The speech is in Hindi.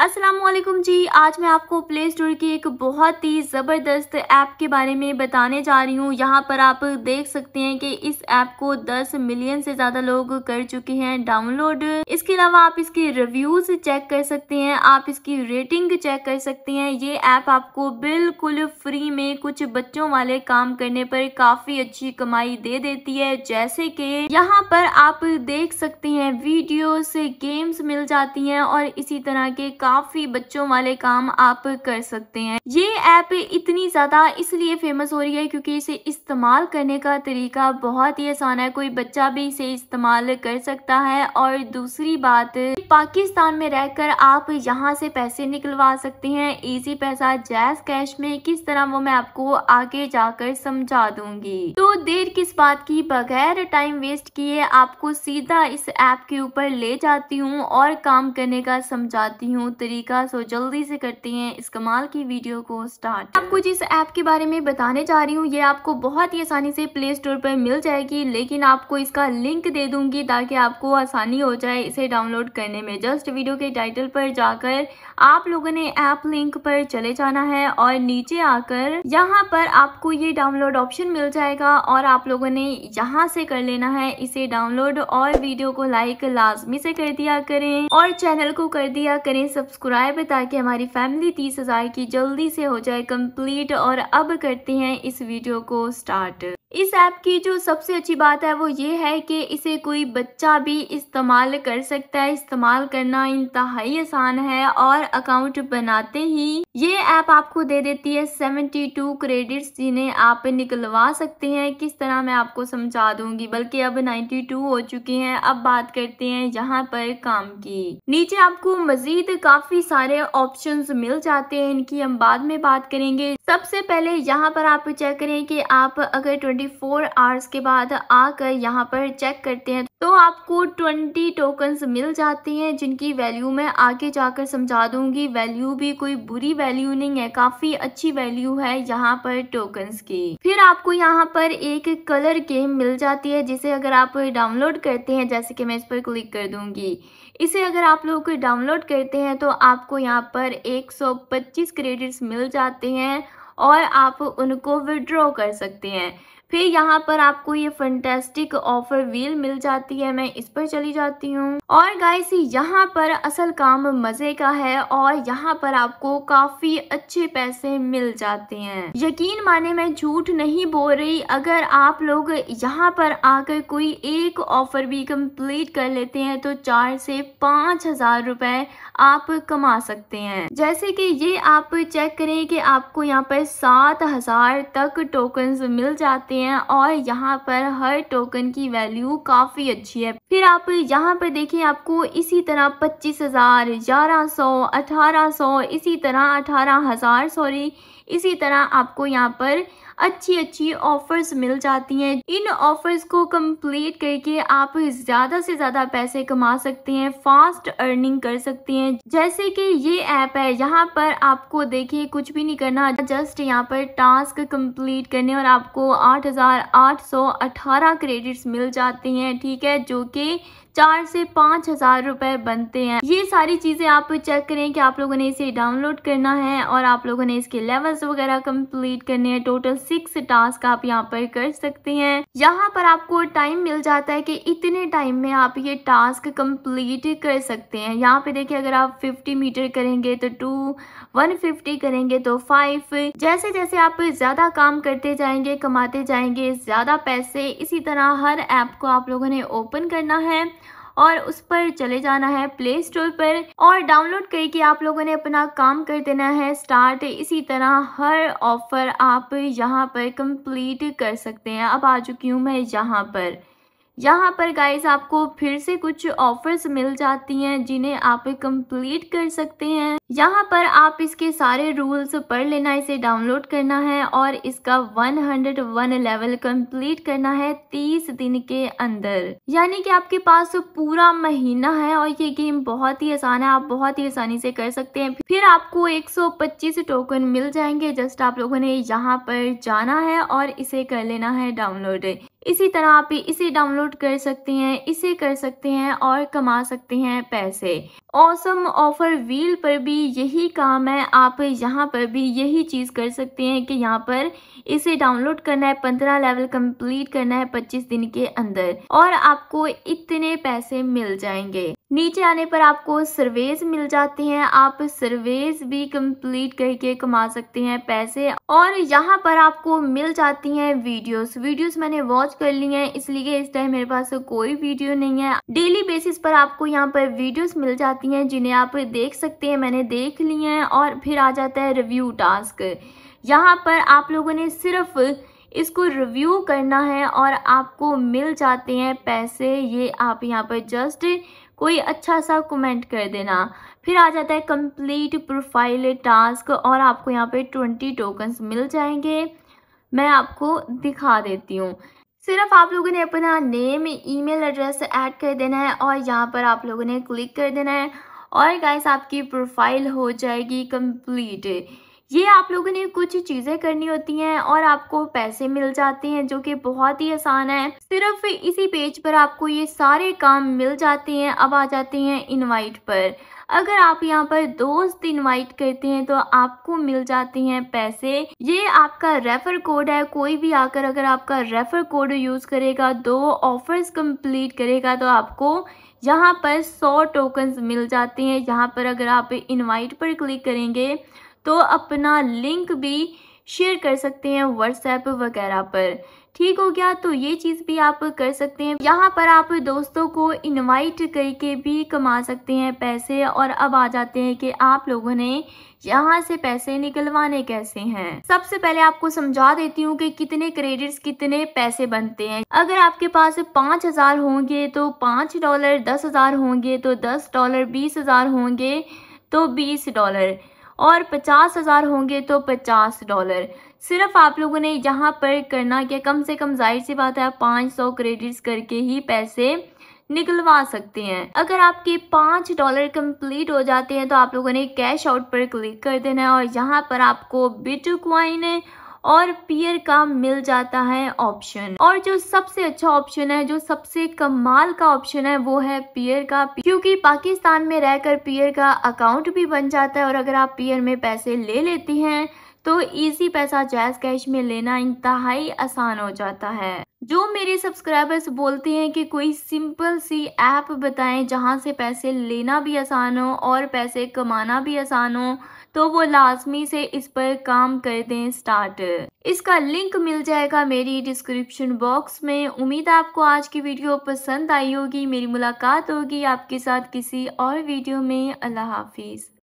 असलम जी आज मैं आपको प्ले स्टोर की एक बहुत ही ज़बरदस्त ऐप के बारे में बताने जा रही हूँ यहाँ पर आप देख सकते हैं कि इस ऐप को 10 मिलियन से ज़्यादा लोग कर चुके हैं डाउनलोड इसके अलावा आप इसके रिव्यूज़ चेक कर सकते हैं आप इसकी रेटिंग चेक कर सकते हैं ये ऐप आपको बिल्कुल फ्री में कुछ बच्चों वाले काम करने पर काफ़ी अच्छी कमाई दे देती है जैसे कि यहाँ पर आप देख सकते हैं वीडियोस गेम्स मिल जाती हैं और इसी तरह के काफ़ी बच्चों वाले काम आप कर सकते हैं ये ऐप इतनी ज़्यादा इसलिए फेमस हो रही है क्योंकि इसे इस्तेमाल करने का तरीका बहुत ही आसान है कोई बच्चा भी इसे इस्तेमाल कर सकता है और दूसरी बात पाकिस्तान में रहकर आप यहाँ से पैसे निकलवा सकते हैं इजी पैसा जैस कैश में किस तरह वो मैं आपको आगे जाकर समझा दूंगी तो देर किस बात की बगैर टाइम वेस्ट किए आपको सीधा इस ऐप के ऊपर ले जाती हूँ और काम करने का समझाती हूँ तरीका सो जल्दी से करती हैं इस कमाल की वीडियो को स्टार्ट आपको जिस ऐप के बारे में बताने जा रही हूँ ये आपको बहुत ही आसानी से प्ले स्टोर पर मिल जाएगी लेकिन आपको इसका लिंक दे दूंगी ताकि आपको आसानी हो जाए इसे डाउनलोड करने में जस्ट वीडियो के टाइटल पर जाकर आप लोगों ने ऐप लिंक पर चले जाना है और नीचे आकर यहाँ पर आपको ये डाउनलोड ऑप्शन मिल जाएगा और आप लोगों ने यहाँ से कर लेना है इसे डाउनलोड और वीडियो को लाइक लाजमी से कर दिया करें और चैनल को कर दिया करें सब सब्सक्राइब है ताकि हमारी फैमिली तीस हज़ार की जल्दी से हो जाए कंप्लीट और अब करते हैं इस वीडियो को स्टार्ट इस ऐप की जो सबसे अच्छी बात है वो ये है कि इसे कोई बच्चा भी इस्तेमाल कर सकता है इस्तेमाल करना इंतहाई आसान है और अकाउंट बनाते ही ये ऐप आपको दे देती है 72 क्रेडिट्स जिन्हें आप निकलवा सकते हैं किस तरह मैं आपको समझा दूंगी बल्कि अब 92 हो चुके हैं अब बात करते हैं यहाँ पर काम की नीचे आपको मजीद काफी सारे ऑप्शन मिल जाते हैं इनकी हम बाद में बात करेंगे सबसे पहले यहाँ पर आप चेक करें कि आप अगर 24 आवर्स के बाद आकर यहाँ पर चेक करते हैं तो आपको 20 टोकन्स मिल जाते हैं जिनकी वैल्यू मैं आगे जाकर समझा दूंगी वैल्यू भी कोई बुरी वैल्यू नहीं है काफ़ी अच्छी वैल्यू है यहाँ पर टोकन्स की फिर आपको यहाँ पर एक कलर गेम मिल जाती है जिसे अगर आप डाउनलोड करते हैं जैसे कि मैं इस पर क्लिक कर दूंगी इसे अगर आप लोग डाउनलोड करते हैं तो आपको यहाँ पर 125 क्रेडिट्स मिल जाते हैं और आप उनको विड्रॉ कर सकते हैं फिर यहाँ पर आपको ये फंटेस्टिक ऑफर व्हील मिल जाती है मैं इस पर चली जाती हूँ और गाइस यहाँ पर असल काम मजे का है और यहाँ पर आपको काफी अच्छे पैसे मिल जाते हैं यकीन माने मैं झूठ नहीं बोल रही अगर आप लोग यहाँ पर आकर कोई एक ऑफर भी कंप्लीट कर लेते हैं तो चार से पाँच हजार रुपए आप कमा सकते हैं जैसे कि ये आप चेक करें कि आपको यहाँ पर सात हजार तक टोकन मिल जाते हैं हैं और यहाँ पर हर टोकन की वैल्यू काफ़ी अच्छी है फिर आप यहाँ पर देखें आपको इसी तरह पच्चीस हज़ार ग्यारह सौ अठारह सौ इसी तरह अठारह हज़ार सॉरी इसी तरह आपको यहाँ पर अच्छी अच्छी ऑफर्स मिल जाती हैं इन ऑफर्स को कंप्लीट करके आप ज़्यादा से ज़्यादा पैसे कमा सकते हैं फास्ट अर्निंग कर सकते हैं जैसे कि ये ऐप है यहाँ पर आपको देखिए कुछ भी नहीं करना जस्ट यहाँ पर टास्क कंप्लीट करने और आपको 8,818 क्रेडिट्स मिल जाते हैं ठीक है जो कि चार से पाँच हजार रुपए बनते हैं ये सारी चीज़ें आप चेक करें कि आप लोगों ने इसे डाउनलोड करना है और आप लोगों ने इसके लेवल्स वगैरह कंप्लीट करने हैं टोटल सिक्स टास्क आप यहाँ पर कर सकते हैं यहाँ पर आपको टाइम मिल जाता है कि इतने टाइम में आप ये टास्क कंप्लीट कर सकते हैं यहाँ पे देखिए अगर आप फिफ्टी मीटर करेंगे तो टू फिफ्टी करेंगे तो फाइव जैसे जैसे आप ज़्यादा काम करते जाएंगे कमाते जाएंगे ज़्यादा पैसे इसी तरह हर ऐप को आप लोगों ने ओपन करना है और उस पर चले जाना है प्ले स्टोर पर और डाउनलोड करके आप लोगों ने अपना काम कर देना है स्टार्ट इसी तरह हर ऑफर आप यहाँ पर कंप्लीट कर सकते हैं अब आ चुकी हूँ मैं यहाँ पर यहाँ पर गाइस आपको फिर से कुछ ऑफर्स मिल जाती हैं जिन्हें आप कंप्लीट कर सकते हैं यहाँ पर आप इसके सारे रूल्स पढ़ लेना इसे डाउनलोड करना है और इसका 101 लेवल कंप्लीट करना है 30 दिन के अंदर यानी कि आपके पास पूरा महीना है और ये गेम बहुत ही आसान है आप बहुत ही आसानी से कर सकते हैं फिर आपको 125 टोकन मिल जाएंगे जस्ट आप लोगों ने यहाँ पर जाना है और इसे कर लेना है डाउनलोड इसी तरह आप इसे डाउनलोड कर सकते हैं इसे कर सकते हैं और कमा सकते हैं पैसे ऑसम ऑफर व्हील पर भी यही काम है आप यहाँ पर भी यही चीज़ कर सकते हैं कि यहाँ पर इसे डाउनलोड करना है पंद्रह लेवल कंप्लीट करना है पच्चीस दिन के अंदर और आपको इतने पैसे मिल जाएंगे नीचे आने पर आपको सर्वेज मिल जाते हैं आप सर्वेज भी कंप्लीट करके कमा सकते हैं पैसे और यहाँ पर आपको मिल जाती हैं वीडियोस वीडियोस मैंने वॉच कर ली हैं इसलिए इस टाइम मेरे पास कोई वीडियो नहीं है डेली बेसिस पर आपको यहाँ पर वीडियोस मिल जाती हैं जिन्हें आप देख सकते हैं मैंने देख ली हैं और फिर आ जाता है रिव्यू टास्क यहाँ पर आप लोगों ने सिर्फ इसको रिव्यू करना है और आपको मिल जाते हैं पैसे ये आप यहाँ पर जस्ट कोई अच्छा सा कमेंट कर देना फिर आ जाता है कंप्लीट प्रोफाइल टास्क और आपको यहाँ पे ट्वेंटी टोकन्स मिल जाएंगे मैं आपको दिखा देती हूँ सिर्फ आप लोगों ने अपना नेम ईमेल एड्रेस ऐड कर देना है और यहाँ पर आप लोगों ने क्लिक कर देना है और गाइस आपकी प्रोफाइल हो जाएगी कंप्लीट ये आप लोगों ने कुछ चीज़ें करनी होती हैं और आपको पैसे मिल जाते हैं जो कि बहुत ही आसान है सिर्फ इसी पेज पर आपको ये सारे काम मिल जाते हैं अब आ जाते हैं इनवाइट पर अगर आप यहाँ पर दोस्त इनवाइट करते हैं तो आपको मिल जाते हैं पैसे ये आपका रेफर कोड है कोई भी आकर अगर आपका रेफर कोड यूज़ करेगा दो ऑफर्स कंप्लीट करेगा तो आपको यहाँ पर सौ टोकन्स मिल जाते हैं यहाँ पर अगर आप इनवाइट पर क्लिक करेंगे तो अपना लिंक भी शेयर कर सकते हैं व्हाट्सएप वगैरह पर ठीक हो गया तो ये चीज़ भी आप कर सकते हैं यहाँ पर आप दोस्तों को इनवाइट करके भी कमा सकते हैं पैसे और अब आ जाते हैं कि आप लोगों ने यहाँ से पैसे निकलवाने कैसे हैं सबसे पहले आपको समझा देती हूँ कि कितने क्रेडिट्स कितने पैसे बनते हैं अगर आपके पास पाँच हज़ार होंगे तो पाँच डॉलर दस हज़ार होंगे तो दस डॉलर बीस हज़ार होंगे तो बीस डॉलर और पचास हज़ार होंगे तो पचास डॉलर सिर्फ आप लोगों ने यहाँ पर करना क्या कम से कम जाहिर सी बात है आप पाँच सौ क्रेडिट्स करके ही पैसे निकलवा सकते हैं अगर आपके पाँच डॉलर कंप्लीट हो जाते हैं तो आप लोगों ने कैश आउट पर क्लिक कर देना है और यहाँ पर आपको बिटकॉइन और पियर का मिल जाता है ऑप्शन और जो सबसे अच्छा ऑप्शन है जो सबसे कमाल का ऑप्शन है वो है पियर का क्योंकि पाकिस्तान में रहकर पियर का अकाउंट भी बन जाता है और अगर आप पियर में पैसे ले लेती हैं तो इजी पैसा जैज कैश में लेना इंतहाई आसान हो जाता है जो मेरे सब्सक्राइबर्स बोलते हैं कि कोई सिंपल सी ऐप बताएं जहां से पैसे लेना भी आसान हो और पैसे कमाना भी आसान हो तो वो लाजमी से इस पर काम कर दें स्टार्ट इसका लिंक मिल जाएगा मेरी डिस्क्रिप्शन बॉक्स में उम्मीद है आपको आज की वीडियो पसंद आई होगी मेरी मुलाकात होगी आपके साथ किसी और वीडियो में अल्लाह हाफिज़